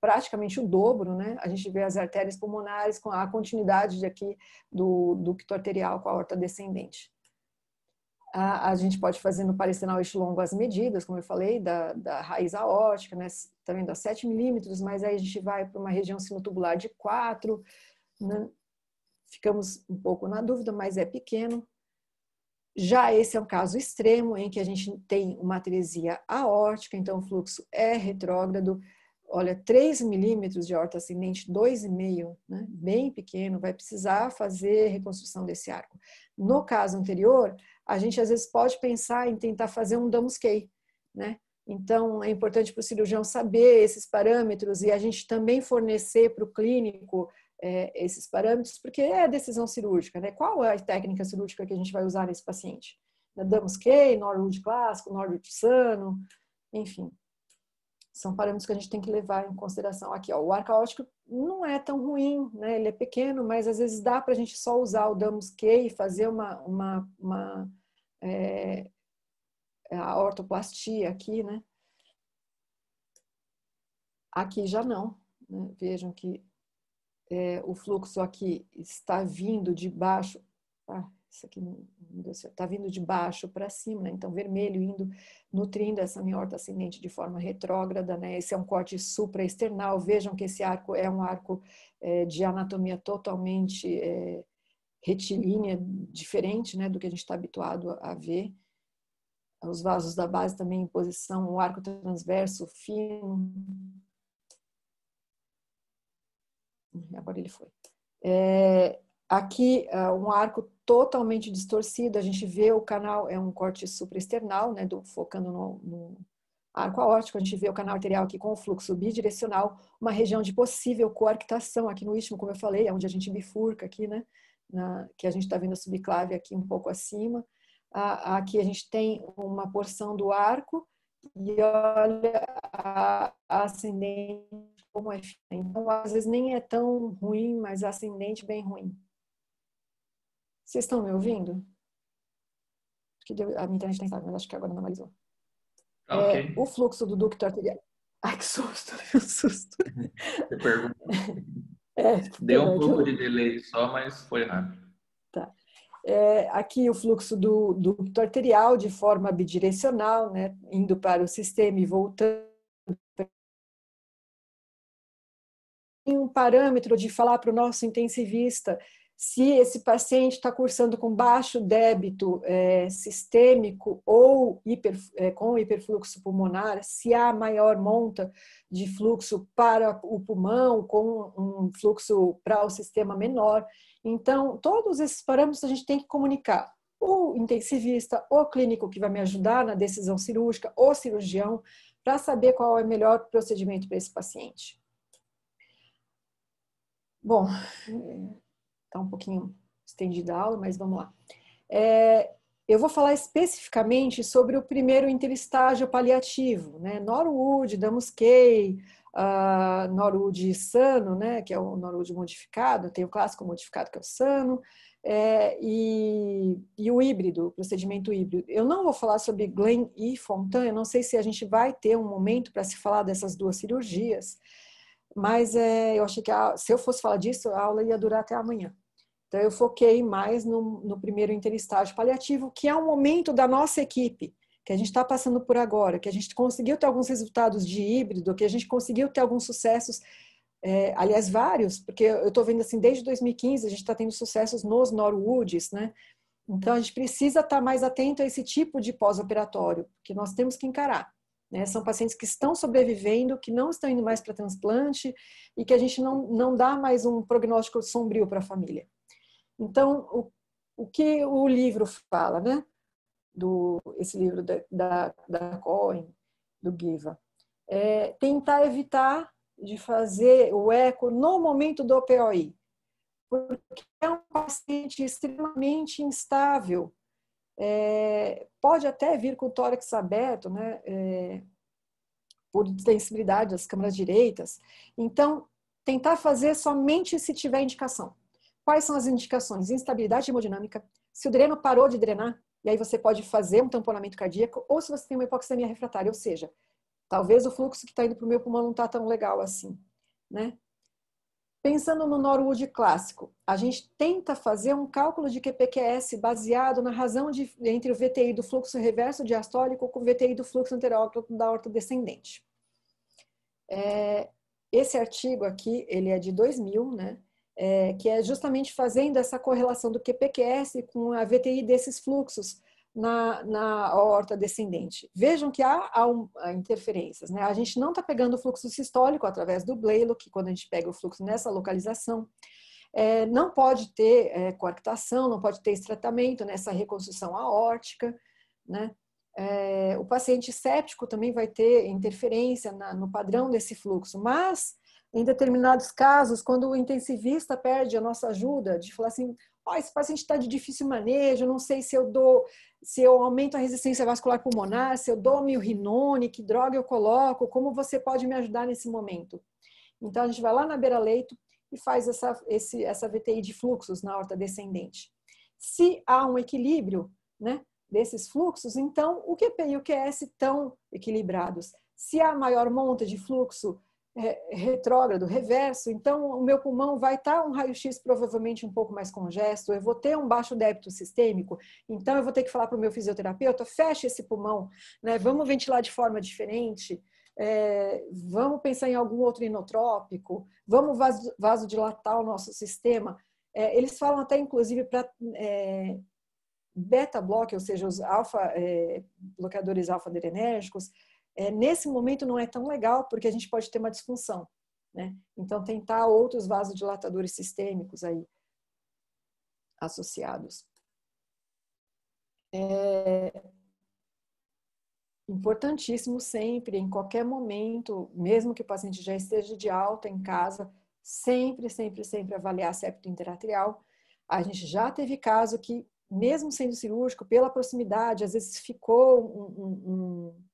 praticamente o dobro, né? A gente vê as artérias pulmonares com a continuidade de aqui do ducto arterial com a aorta descendente. A, a gente pode fazer no parecenal longo as medidas, como eu falei, da, da raiz aórtica, né? Tá vendo? A 7 milímetros, mas aí a gente vai para uma região sinotubular de 4, né? Ficamos um pouco na dúvida, mas é pequeno. Já esse é um caso extremo em que a gente tem uma atresia aórtica, então o fluxo é retrógrado, olha, 3 milímetros de horta ascendente, 2,5, né? bem pequeno, vai precisar fazer reconstrução desse arco. No caso anterior, a gente às vezes pode pensar em tentar fazer um damusquei, né? Então, é importante para o cirurgião saber esses parâmetros e a gente também fornecer para o clínico é, esses parâmetros, porque é decisão cirúrgica, né? Qual é a técnica cirúrgica que a gente vai usar nesse paciente? K, é Norwood clássico, Norwood sano, enfim. São parâmetros que a gente tem que levar em consideração. Aqui, ó, o ar caótico não é tão ruim, né? Ele é pequeno, mas às vezes dá para a gente só usar o Damos K e fazer uma, uma, uma é, a ortoplastia aqui, né? Aqui já não. Né? Vejam que é, o fluxo aqui está vindo de baixo. Ah, isso aqui Está vindo de baixo para cima, né? então vermelho indo nutrindo essa horta ascendente de forma retrógrada, né? Esse é um corte supraesternal. Vejam que esse arco é um arco é, de anatomia totalmente é, retilínea, diferente, né, do que a gente está habituado a ver. Os vasos da base também em posição, o arco transverso fino. Agora ele foi. É, aqui ah, um arco totalmente distorcido A gente vê o canal, é um corte supraesternal, né, do, focando no, no arco aórtico, a gente vê o canal arterial aqui com o fluxo bidirecional, uma região de possível coarctação aqui no istmo, como eu falei, é onde a gente bifurca aqui, né? Na, que a gente está vendo a subclave aqui um pouco acima. Ah, aqui a gente tem uma porção do arco e olha a, ascendente como é. Então, às vezes nem é tão ruim, mas ascendente bem ruim. Vocês estão me ouvindo? deu, a minha internet está tá mas acho que agora normalizou. Ah, é, okay. o fluxo do ducto arterial. Ai, que susto, que susto. Você É, Deu um pouco de delay só, mas foi rápido. Tá. É, aqui o fluxo do ducto arterial de forma bidirecional, né, indo para o sistema e voltando. Tem um parâmetro de falar para o nosso intensivista se esse paciente está cursando com baixo débito é, sistêmico ou hiper, é, com hiperfluxo pulmonar, se há maior monta de fluxo para o pulmão, com um fluxo para o sistema menor. Então, todos esses parâmetros a gente tem que comunicar. O intensivista, o clínico que vai me ajudar na decisão cirúrgica, o cirurgião, para saber qual é o melhor procedimento para esse paciente. Bom, Está um pouquinho estendida a aula, mas vamos lá. É, eu vou falar especificamente sobre o primeiro interestágio paliativo, né? Norwood, damus uh, Norwood sano, né? Que é o Norwood modificado, tem o clássico modificado que é o sano, é, e, e, o híbrido, o procedimento híbrido. Eu não vou falar sobre Glenn e Fontan, eu não sei se a gente vai ter um momento para se falar dessas duas cirurgias, mas é, eu achei que a, se eu fosse falar disso, a aula ia durar até amanhã. Então, eu foquei mais no, no primeiro interestágio paliativo, que é um momento da nossa equipe, que a gente está passando por agora, que a gente conseguiu ter alguns resultados de híbrido, que a gente conseguiu ter alguns sucessos, é, aliás, vários, porque eu estou vendo assim, desde 2015 a gente está tendo sucessos nos Norwoods, né? Então, a gente precisa estar tá mais atento a esse tipo de pós-operatório, que nós temos que encarar. Né? São pacientes que estão sobrevivendo, que não estão indo mais para transplante e que a gente não, não dá mais um prognóstico sombrio para a família. Então, o, o que o livro fala, né? Do, esse livro da, da, da Cohen, do Giva, é tentar evitar de fazer o eco no momento do POI, porque é um paciente extremamente instável é, pode até vir com o tórax aberto, né? É, por sensibilidade das câmaras direitas. Então, tentar fazer somente se tiver indicação. Quais são as indicações? Instabilidade hemodinâmica, se o dreno parou de drenar, e aí você pode fazer um tamponamento cardíaco, ou se você tem uma hipoxemia refratária, ou seja, talvez o fluxo que está indo para o meu pulmão não está tão legal assim, né? Pensando no Norwood clássico, a gente tenta fazer um cálculo de QPQS baseado na razão de, entre o VTI do fluxo reverso diastólico com o VTI do fluxo anteróclito da horta descendente. É, esse artigo aqui, ele é de 2000, né? É, que é justamente fazendo essa correlação do QPQS com a VTI desses fluxos, na, na aorta descendente. Vejam que há, há, um, há interferências, né? A gente não está pegando o fluxo sistólico através do que quando a gente pega o fluxo nessa localização. É, não pode ter é, coarctação, não pode ter esse tratamento nessa reconstrução aórtica, né? É, o paciente séptico também vai ter interferência na, no padrão desse fluxo, mas em determinados casos, quando o intensivista perde a nossa ajuda, de falar assim, ó, oh, esse paciente está de difícil manejo, não sei se eu dou, se eu aumento a resistência vascular pulmonar, se eu dou milrinone, que droga eu coloco, como você pode me ajudar nesse momento? Então a gente vai lá na beira-leito e faz essa, esse, essa VTI de fluxos na horta descendente. Se há um equilíbrio, né, desses fluxos, então o QP e o QS estão equilibrados. Se há maior monta de fluxo é, retrógrado, reverso, então o meu pulmão vai estar tá um raio-x provavelmente um pouco mais congesto, eu vou ter um baixo débito sistêmico, então eu vou ter que falar para o meu fisioterapeuta, fecha esse pulmão, né? vamos ventilar de forma diferente, é, vamos pensar em algum outro inotrópico, vamos vaso, vasodilatar o nosso sistema. É, eles falam até, inclusive, para é, beta-block, ou seja, os alfa, é, bloqueadores alfa-adrenérgicos, é, nesse momento não é tão legal, porque a gente pode ter uma disfunção. Né? Então, tentar outros vasodilatadores sistêmicos aí associados. É importantíssimo sempre, em qualquer momento, mesmo que o paciente já esteja de alta em casa, sempre, sempre, sempre avaliar septo interatrial. A gente já teve caso que, mesmo sendo cirúrgico, pela proximidade, às vezes ficou um, um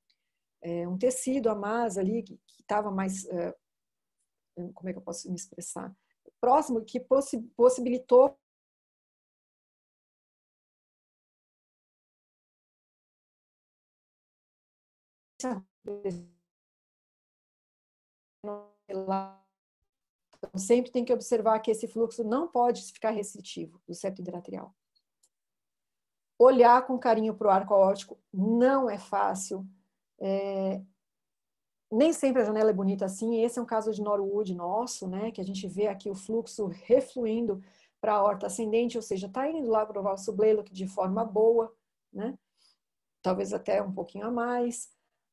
é, um tecido a mais ali que estava mais, é, como é que eu posso me expressar, próximo, que possi possibilitou então, sempre tem que observar que esse fluxo não pode ficar restritivo do septo interatrial. Olhar com carinho para o arco óptico não é fácil, é, nem sempre a janela é bonita assim. Esse é um caso de Norwood nosso, né? Que a gente vê aqui o fluxo refluindo para a horta ascendente, ou seja, está indo lá para o nosso Blaylock de forma boa, né? Talvez até um pouquinho a mais.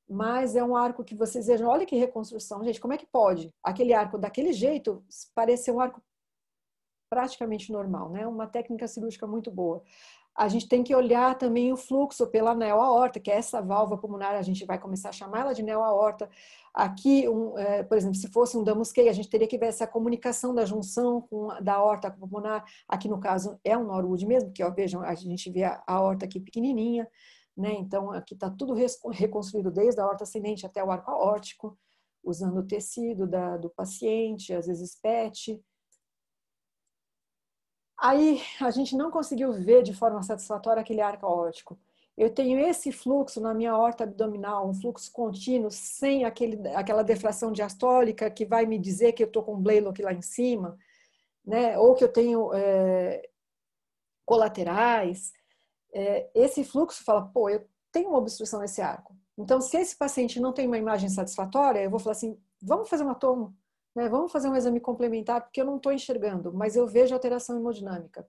Mas é um arco que vocês vejam, olha que reconstrução, gente, como é que pode? Aquele arco daquele jeito ser um arco praticamente normal, né? Uma técnica cirúrgica muito boa a gente tem que olhar também o fluxo pela neoaorta, que é essa válvula pulmonar, a gente vai começar a chamar ela de neoaorta. Aqui, um, é, por exemplo, se fosse um damusquei, a gente teria que ver essa comunicação da junção com, da aorta pulmonar. Aqui, no caso, é um Norwood mesmo, que ó, vejam, a gente vê a aorta aqui pequenininha, né? Então, aqui está tudo reconstruído desde a aorta ascendente até o arco aórtico, usando o tecido da, do paciente, às vezes PET, Aí a gente não conseguiu ver de forma satisfatória aquele arco aórtico. Eu tenho esse fluxo na minha horta abdominal, um fluxo contínuo, sem aquele, aquela defração diastólica que vai me dizer que eu estou com Blaylock lá em cima, né? ou que eu tenho é, colaterais. É, esse fluxo fala, pô, eu tenho uma obstrução nesse arco. Então, se esse paciente não tem uma imagem satisfatória, eu vou falar assim, vamos fazer uma tomo. Né? Vamos fazer um exame complementar, porque eu não estou enxergando, mas eu vejo alteração hemodinâmica.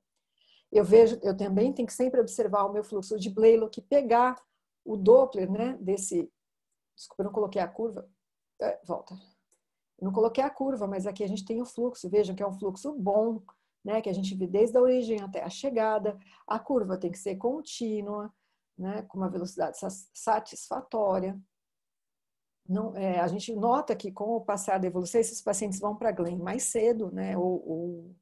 Eu vejo, eu também tenho que sempre observar o meu fluxo de Blaylock, pegar o Doppler, né, desse, desculpa, eu não coloquei a curva, é, volta. Eu não coloquei a curva, mas aqui a gente tem o fluxo, vejam que é um fluxo bom, né, que a gente vê desde a origem até a chegada. A curva tem que ser contínua, né, com uma velocidade satisfatória não, é, a gente nota que com o passar da evolução, esses pacientes vão para Glenn mais cedo, né, ou, ou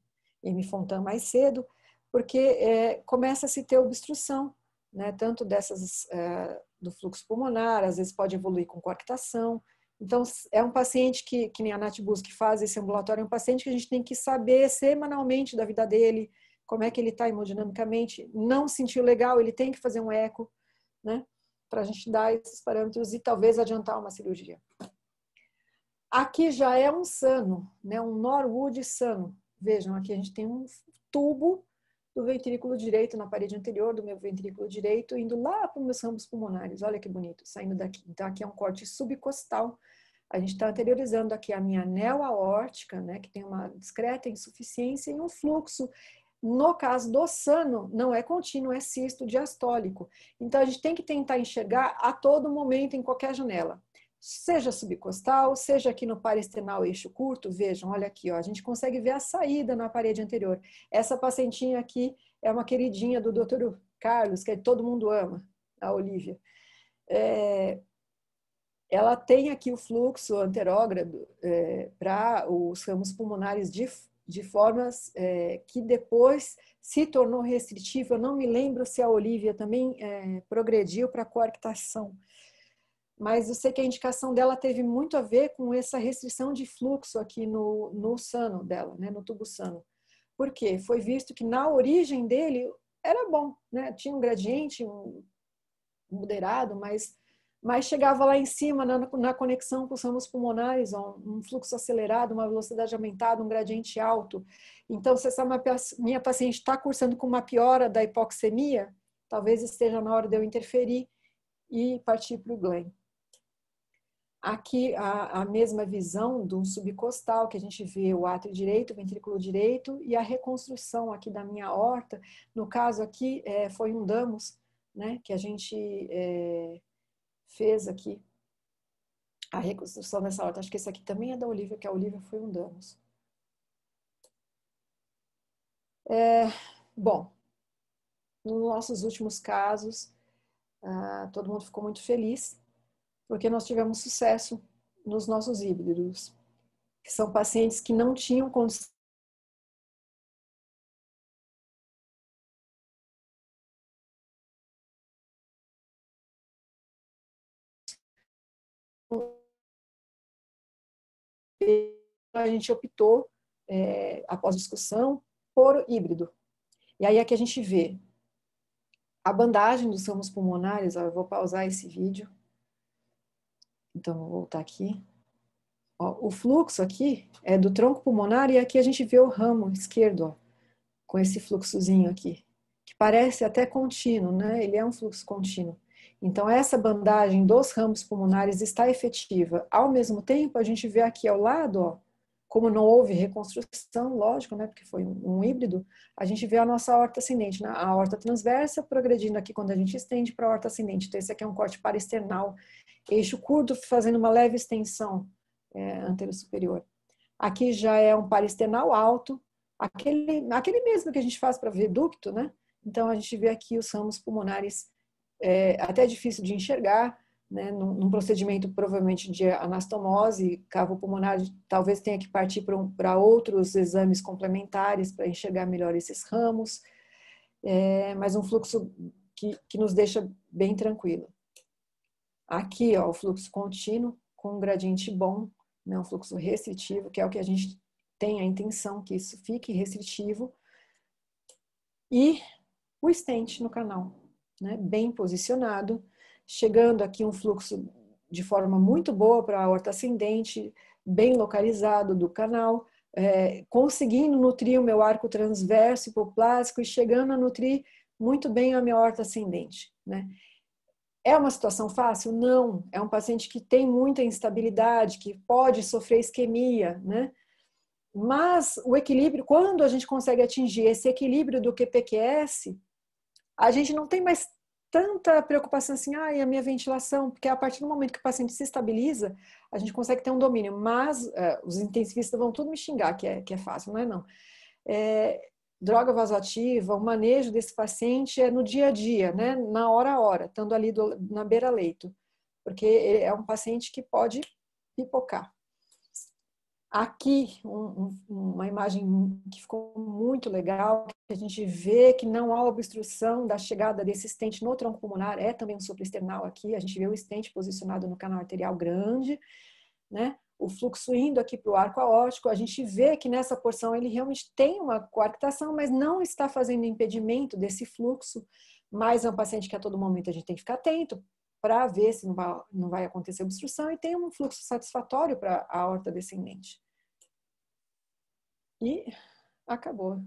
M. Fontan mais cedo, porque é, começa a se ter obstrução, né, tanto dessas é, do fluxo pulmonar, às vezes pode evoluir com coarctação. Então, é um paciente que, que nem a Nath Bus, que faz esse ambulatório, é um paciente que a gente tem que saber semanalmente da vida dele, como é que ele está hemodinamicamente, não sentiu legal, ele tem que fazer um eco, né? para a gente dar esses parâmetros e talvez adiantar uma cirurgia. Aqui já é um sano, né? um Norwood sano. Vejam, aqui a gente tem um tubo do ventrículo direito na parede anterior do meu ventrículo direito, indo lá para os meus ramos pulmonares. Olha que bonito, saindo daqui. Então, aqui é um corte subcostal. A gente está anteriorizando aqui a minha anel aórtica, né, que tem uma discreta insuficiência e um fluxo no caso do sano, não é contínuo, é cisto diastólico. Então a gente tem que tentar enxergar a todo momento, em qualquer janela. Seja subcostal, seja aqui no parestenal eixo curto, vejam, olha aqui, ó, a gente consegue ver a saída na parede anterior. Essa pacientinha aqui é uma queridinha do Dr. Carlos, que todo mundo ama, a Olivia. É, ela tem aqui o fluxo anterógrado é, para os ramos pulmonares de de formas é, que depois se tornou restritivo. Eu não me lembro se a Olivia também é, progrediu para coarctação, mas eu sei que a indicação dela teve muito a ver com essa restrição de fluxo aqui no, no sano dela, né, no tubo sano. Por quê? Foi visto que na origem dele era bom, né? tinha um gradiente um moderado, mas mas chegava lá em cima, na, na conexão com os ramos pulmonares, um, fluxo acelerado, uma velocidade aumentada, um gradiente alto. Então, se essa minha paciente está cursando com uma piora da hipoxemia, talvez esteja na hora de eu interferir e partir para o GLEN. Aqui a, a, mesma visão do subcostal, que a gente vê o átrio direito, o ventrículo direito e a reconstrução aqui da minha horta. No caso aqui é, foi um damos né, que a gente é, fez aqui a reconstrução dessa horta. Acho que esse aqui também é da Olivia, que a Olivia foi um danos. É, bom, nos nossos últimos casos, ah, todo mundo ficou muito feliz, porque nós tivemos sucesso nos nossos híbridos, que são pacientes que não tinham condição a gente optou, é, após discussão, por híbrido. E aí é que a gente vê a bandagem dos ramos pulmonares, ó, eu vou pausar esse vídeo, então vou voltar aqui. Ó, o fluxo aqui é do tronco pulmonar e aqui a gente vê o ramo esquerdo, ó, com esse fluxozinho aqui, que parece até contínuo, né? Ele é um fluxo contínuo. Então, essa bandagem dos ramos pulmonares está efetiva. Ao mesmo tempo, a gente vê aqui ao lado, ó, como não houve reconstrução, lógico, né, porque foi um híbrido, a gente vê a nossa horta ascendente, né? a horta transversa progredindo aqui quando a gente estende para a horta ascendente. Então, esse aqui é um corte paristernal, eixo curto fazendo uma leve extensão é, anterior superior. Aqui já é um paristernal alto, aquele, aquele mesmo que a gente faz para viaducto, né? Então, a gente vê aqui os ramos pulmonares é, até difícil de enxergar, né, num, num, procedimento provavelmente de anastomose cavopulmonar, talvez tenha que partir para um, outros exames complementares para enxergar melhor esses ramos, é, mas um fluxo que, que nos deixa bem tranquilo. Aqui, ó, o fluxo contínuo com um gradiente bom, né, um fluxo restritivo, que é o que a gente tem a intenção que isso fique restritivo, e o estente no canal, né, bem posicionado, chegando aqui um fluxo de forma muito boa para a horta ascendente, bem localizado do canal, é, conseguindo nutrir o meu arco transverso hipoplásico e chegando a nutrir muito bem a minha horta ascendente. Né? É uma situação fácil? Não. É um paciente que tem muita instabilidade, que pode sofrer isquemia, né? Mas o equilíbrio, quando a gente consegue atingir esse equilíbrio do QPQS, a gente não tem mais tanta preocupação assim, ah, e a minha ventilação, porque a partir do momento que o paciente se estabiliza, a gente consegue ter um domínio, mas uh, os intensivistas vão tudo me xingar, que é, que é fácil, não é não. É, droga vasoativa, o manejo desse paciente é no dia a dia, né, na hora a hora, estando ali do, na beira-leito, porque é um paciente que pode pipocar. Aqui, um, uma imagem que ficou muito legal, que a gente vê que não há obstrução da chegada desse estente no tronco pulmonar, é também um sopro external aqui, a gente vê o estente posicionado no canal arterial grande, né? o fluxo indo aqui para o arco aórtico, a gente vê que nessa porção ele realmente tem uma coarctação, mas não está fazendo impedimento desse fluxo, mas é um paciente que a todo momento a gente tem que ficar atento, para ver se não vai acontecer obstrução e tem um fluxo satisfatório para a horta descendente. E acabou.